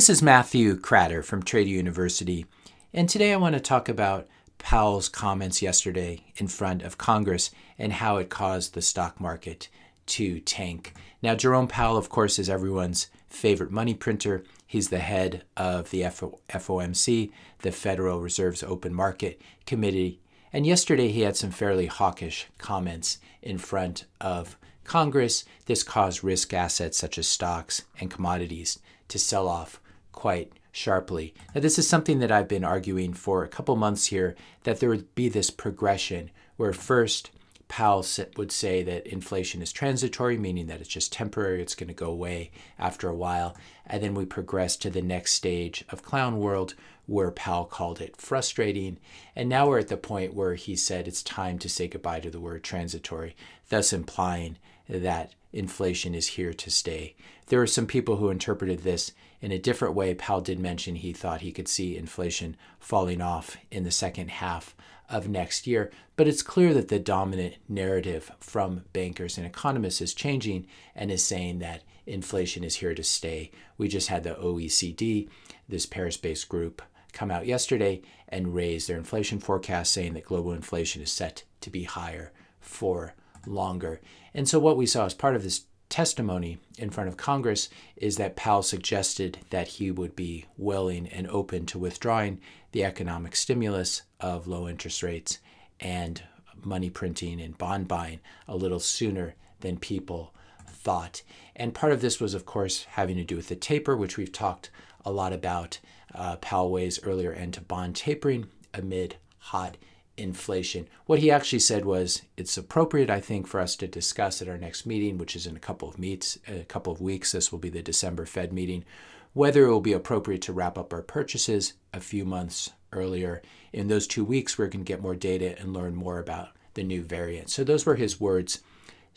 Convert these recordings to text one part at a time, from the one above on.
This is Matthew Cratter from Trade University, and today I want to talk about Powell's comments yesterday in front of Congress and how it caused the stock market to tank. Now, Jerome Powell, of course, is everyone's favorite money printer. He's the head of the FOMC, the Federal Reserve's Open Market Committee. And yesterday he had some fairly hawkish comments in front of Congress. This caused risk assets such as stocks and commodities to sell off quite sharply. Now, this is something that I've been arguing for a couple months here that there would be this progression where first Powell would say that inflation is transitory, meaning that it's just temporary, it's going to go away after a while. And then we progress to the next stage of clown world where Powell called it frustrating. And now we're at the point where he said it's time to say goodbye to the word transitory, thus implying that inflation is here to stay. There are some people who interpreted this in a different way, Powell did mention he thought he could see inflation falling off in the second half of next year. But it's clear that the dominant narrative from bankers and economists is changing and is saying that inflation is here to stay. We just had the OECD, this Paris based group, come out yesterday and raise their inflation forecast, saying that global inflation is set to be higher for longer. And so, what we saw as part of this testimony in front of Congress is that Powell suggested that he would be willing and open to withdrawing the economic stimulus of low interest rates and money printing and bond buying a little sooner than people thought. And part of this was, of course, having to do with the taper, which we've talked a lot about uh, Powell's earlier end to bond tapering amid hot inflation. What he actually said was, it's appropriate, I think, for us to discuss at our next meeting, which is in a couple of meets, a couple of weeks. This will be the December Fed meeting, whether it will be appropriate to wrap up our purchases a few months earlier. In those two weeks, we're going to get more data and learn more about the new variant. So those were his words.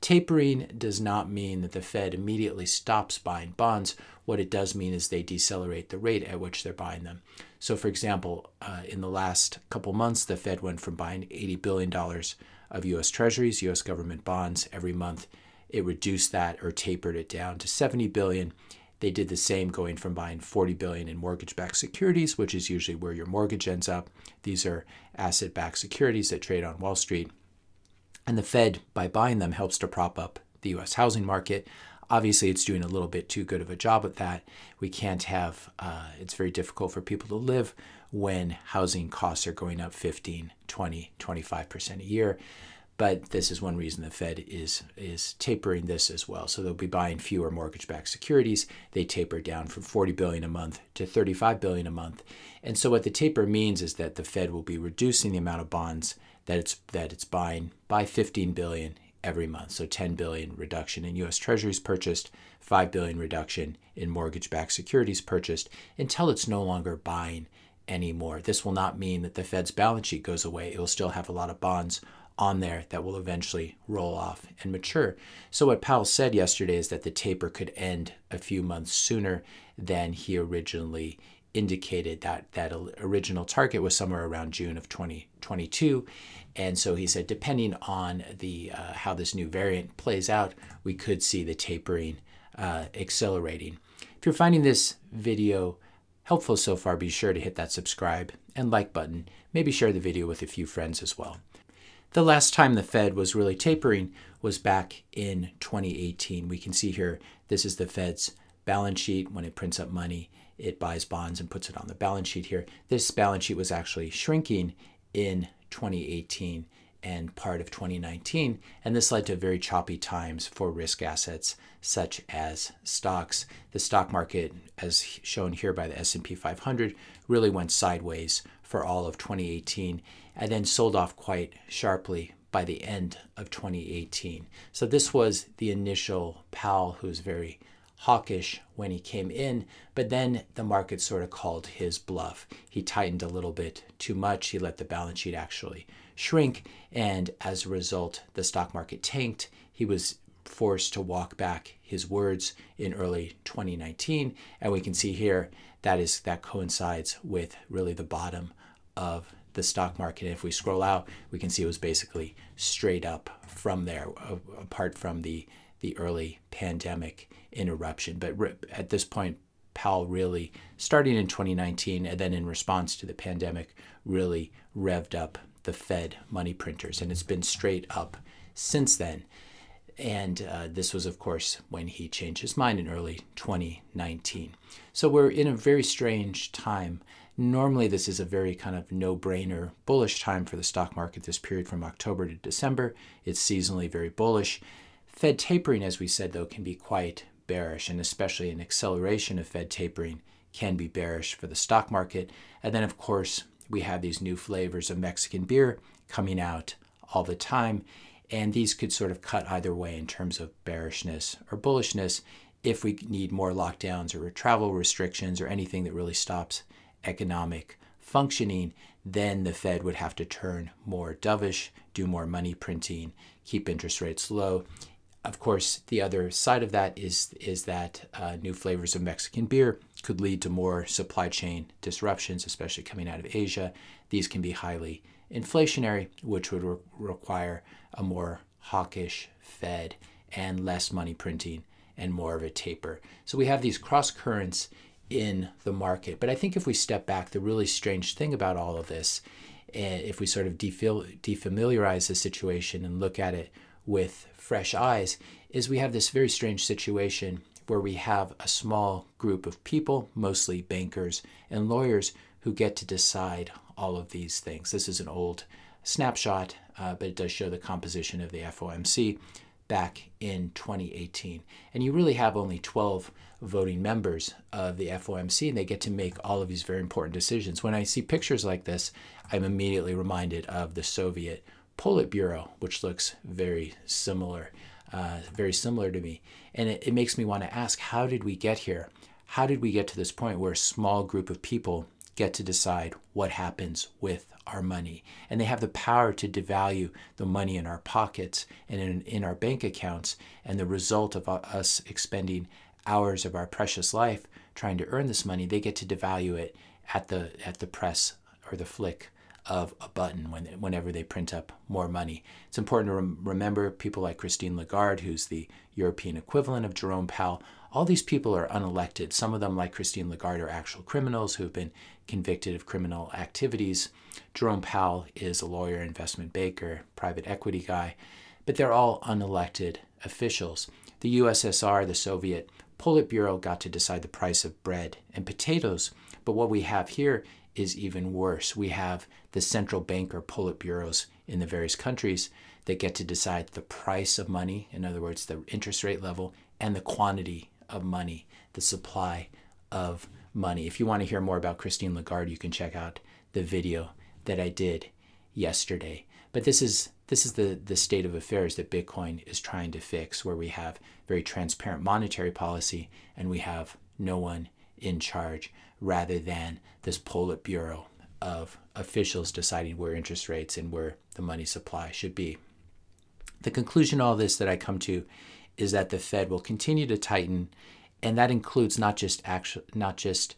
Tapering does not mean that the Fed immediately stops buying bonds. What it does mean is they decelerate the rate at which they're buying them. So, for example, uh, in the last couple months, the Fed went from buying $80 billion of US treasuries, US government bonds every month. It reduced that or tapered it down to 70 billion. They did the same going from buying 40 billion in mortgage-backed securities, which is usually where your mortgage ends up. These are asset-backed securities that trade on Wall Street and the Fed, by buying them, helps to prop up the US housing market. Obviously, it's doing a little bit too good of a job at that. We can't have, uh, it's very difficult for people to live when housing costs are going up 15, 20, 25% a year. But this is one reason the Fed is, is tapering this as well. So they'll be buying fewer mortgage-backed securities. They taper down from 40 billion a month to 35 billion a month. And so what the taper means is that the Fed will be reducing the amount of bonds that it's that it's buying by 15 billion every month. So 10 billion reduction in US Treasuries purchased, 5 billion reduction in mortgage-backed securities purchased until it's no longer buying anymore. This will not mean that the Fed's balance sheet goes away. It will still have a lot of bonds on there that will eventually roll off and mature. So what Powell said yesterday is that the taper could end a few months sooner than he originally indicated that that original target was somewhere around June of 2022. And so he said, depending on the uh, how this new variant plays out, we could see the tapering uh, accelerating. If you're finding this video helpful so far, be sure to hit that subscribe and like button. Maybe share the video with a few friends as well. The last time the Fed was really tapering was back in 2018. We can see here, this is the Fed's balance sheet when it prints up money it buys bonds and puts it on the balance sheet here. This balance sheet was actually shrinking in 2018 and part of 2019, and this led to very choppy times for risk assets such as stocks. The stock market, as shown here by the S&P 500, really went sideways for all of 2018 and then sold off quite sharply by the end of 2018. So this was the initial Powell, who's very hawkish when he came in, but then the market sort of called his bluff. He tightened a little bit too much. He let the balance sheet actually shrink, and as a result, the stock market tanked. He was forced to walk back his words in early 2019, and we can see here that is that coincides with really the bottom of the stock market. And if we scroll out, we can see it was basically straight up from there, apart from the the early pandemic interruption. But at this point, Powell really, starting in 2019 and then in response to the pandemic, really revved up the Fed money printers. And it's been straight up since then. And uh, this was, of course, when he changed his mind in early 2019. So we're in a very strange time. Normally, this is a very kind of no brainer bullish time for the stock market this period from October to December. It's seasonally very bullish. Fed tapering, as we said, though, can be quite bearish, and especially an acceleration of Fed tapering can be bearish for the stock market. And then, of course, we have these new flavors of Mexican beer coming out all the time, and these could sort of cut either way in terms of bearishness or bullishness if we need more lockdowns or travel restrictions or anything that really stops economic functioning, then the Fed would have to turn more dovish, do more money printing, keep interest rates low, of course, the other side of that is is that uh, new flavors of Mexican beer could lead to more supply chain disruptions, especially coming out of Asia. These can be highly inflationary, which would re require a more hawkish Fed and less money printing and more of a taper. So we have these cross currents in the market. But I think if we step back, the really strange thing about all of this, eh, if we sort of defamiliarize the situation and look at it with fresh eyes is we have this very strange situation where we have a small group of people, mostly bankers and lawyers, who get to decide all of these things. This is an old snapshot, uh, but it does show the composition of the FOMC back in 2018. And you really have only 12 voting members of the FOMC, and they get to make all of these very important decisions. When I see pictures like this, I'm immediately reminded of the Soviet Politburo, which looks very similar, uh, very similar to me. And it, it makes me want to ask, how did we get here? How did we get to this point where a small group of people get to decide what happens with our money? And they have the power to devalue the money in our pockets and in, in our bank accounts, and the result of us expending hours of our precious life trying to earn this money, they get to devalue it at the at the press or the flick of a button when, whenever they print up more money. It's important to rem remember people like Christine Lagarde, who's the European equivalent of Jerome Powell. All these people are unelected. Some of them, like Christine Lagarde, are actual criminals who have been convicted of criminal activities. Jerome Powell is a lawyer, investment banker, private equity guy, but they're all unelected officials. The USSR, the Soviet Politburo got to decide the price of bread and potatoes, but what we have here is even worse. We have the central bank banker Politburos in the various countries that get to decide the price of money, in other words, the interest rate level, and the quantity of money, the supply of money. If you want to hear more about Christine Lagarde, you can check out the video that I did yesterday. But this is this is the, the state of affairs that Bitcoin is trying to fix, where we have very transparent monetary policy and we have no one in charge rather than this Politburo of officials deciding where interest rates and where the money supply should be. The conclusion all this that I come to is that the Fed will continue to tighten, and that includes not just actual, not just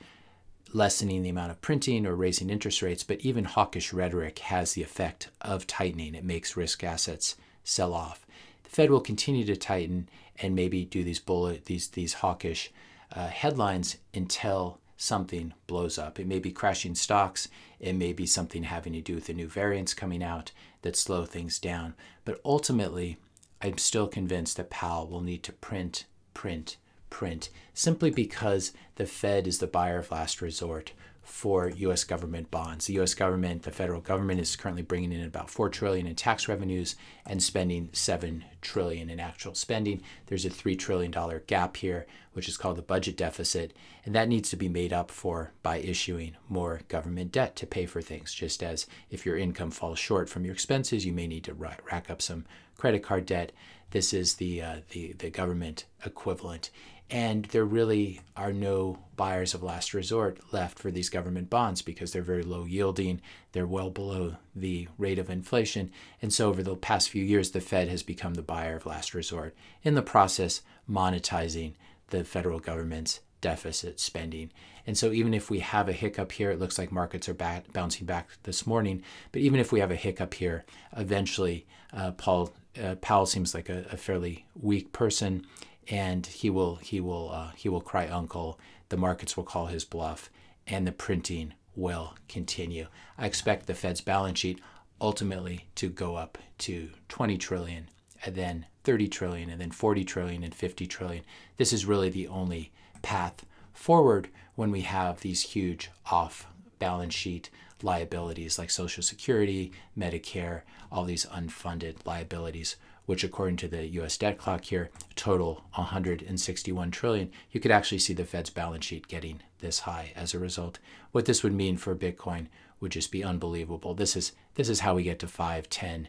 lessening the amount of printing or raising interest rates, but even hawkish rhetoric has the effect of tightening. It makes risk assets sell off. The Fed will continue to tighten and maybe do these bullet these these hawkish uh, headlines until something blows up. It may be crashing stocks. It may be something having to do with the new variants coming out that slow things down. But ultimately, I'm still convinced that Powell will need to print, print, print simply because the Fed is the buyer of last resort for US government bonds. The US government, the federal government is currently bringing in about 4 trillion in tax revenues and spending 7 trillion in actual spending. There's a 3 trillion dollar gap here, which is called the budget deficit, and that needs to be made up for by issuing more government debt to pay for things. Just as if your income falls short from your expenses, you may need to rack up some credit card debt. This is the uh, the the government equivalent and there really are no buyers of last resort left for these government bonds because they're very low yielding. They're well below the rate of inflation. And so, over the past few years, the Fed has become the buyer of last resort, in the process, monetizing the federal government's deficit spending. And so, even if we have a hiccup here, it looks like markets are back, bouncing back this morning. But even if we have a hiccup here, eventually, uh, Paul uh, Powell seems like a, a fairly weak person, and he will he will uh, he will cry uncle. The markets will call his bluff, and the printing will continue. I expect the Fed's balance sheet ultimately to go up to 20 trillion, and then 30 trillion, and then 40 trillion, and 50 trillion. This is really the only path forward when we have these huge off balance sheet liabilities like Social Security, Medicare, all these unfunded liabilities which according to the US debt clock here, total 161 trillion, you could actually see the Fed's balance sheet getting this high as a result. What this would mean for Bitcoin would just be unbelievable. This is this is how we get to 5, 10,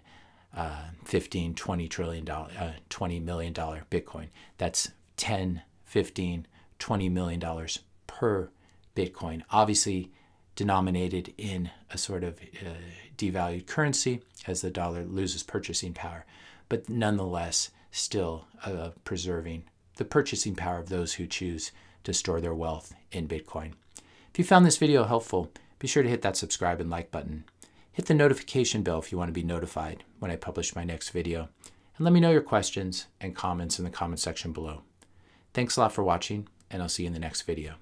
uh, 15, 20 trillion dollar, uh, 20 million dollar Bitcoin. That's 10, 15, 20 million dollars per Bitcoin. Obviously, denominated in a sort of uh, devalued currency as the dollar loses purchasing power but nonetheless still uh, preserving the purchasing power of those who choose to store their wealth in Bitcoin. If you found this video helpful, be sure to hit that subscribe and like button. Hit the notification bell if you want to be notified when I publish my next video. And let me know your questions and comments in the comment section below. Thanks a lot for watching, and I'll see you in the next video.